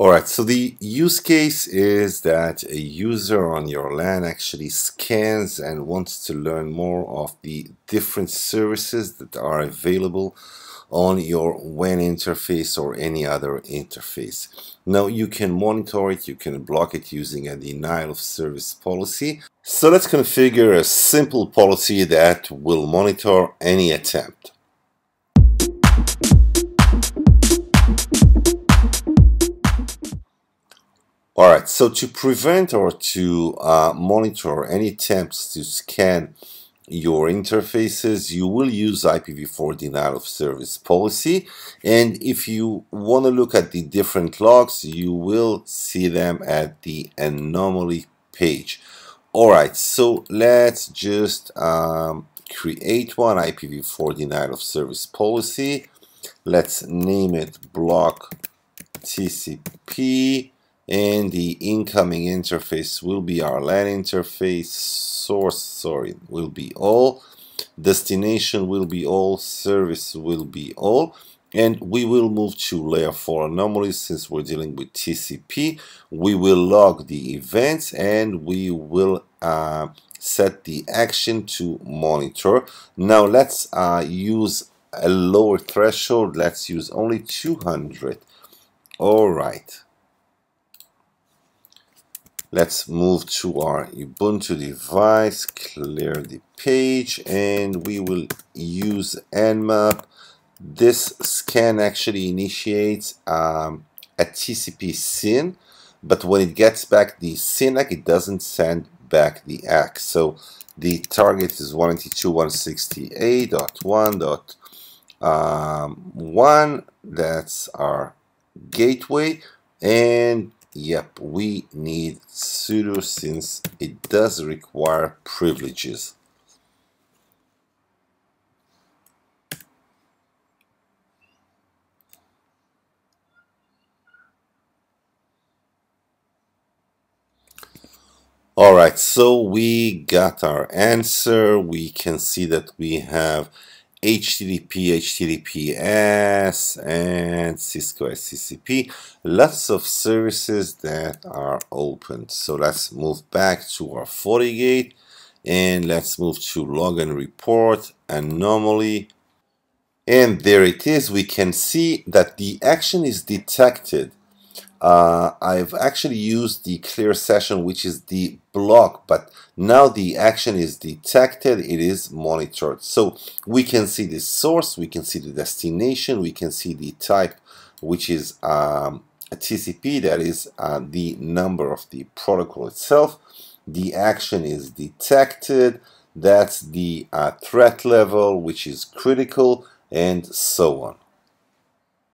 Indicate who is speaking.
Speaker 1: Alright, so the use case is that a user on your LAN actually scans and wants to learn more of the different services that are available on your WAN interface or any other interface. Now you can monitor it, you can block it using a denial of service policy. So let's configure a simple policy that will monitor any attempt. All right, so to prevent or to uh, monitor any attempts to scan your interfaces, you will use IPv4 denial of service policy. And if you want to look at the different logs, you will see them at the anomaly page. All right, so let's just um, create one IPv4 denial of service policy. Let's name it block TCP and the incoming interface will be our LAN interface source sorry will be all destination will be all service will be all and we will move to layer 4 anomalies since we're dealing with TCP we will log the events and we will uh, set the action to monitor now let's uh, use a lower threshold let's use only 200 all right Let's move to our Ubuntu device, clear the page, and we will use Nmap. This scan actually initiates um, a TCP SYN, but when it gets back the SYN it doesn't send back the ACK. So the target is 192.168.1.1. Um, one, that's our gateway and Yep, we need sudo since it does require privileges. All right, so we got our answer. We can see that we have HTTP, HTTPS, and Cisco SCCP. Lots of services that are open. So let's move back to our FortiGate and let's move to login report, anomaly. And there it is. We can see that the action is detected uh, I've actually used the clear session which is the block but now the action is detected it is monitored so we can see the source we can see the destination we can see the type which is um, a TCP that is uh, the number of the protocol itself the action is detected that's the uh, threat level which is critical and so on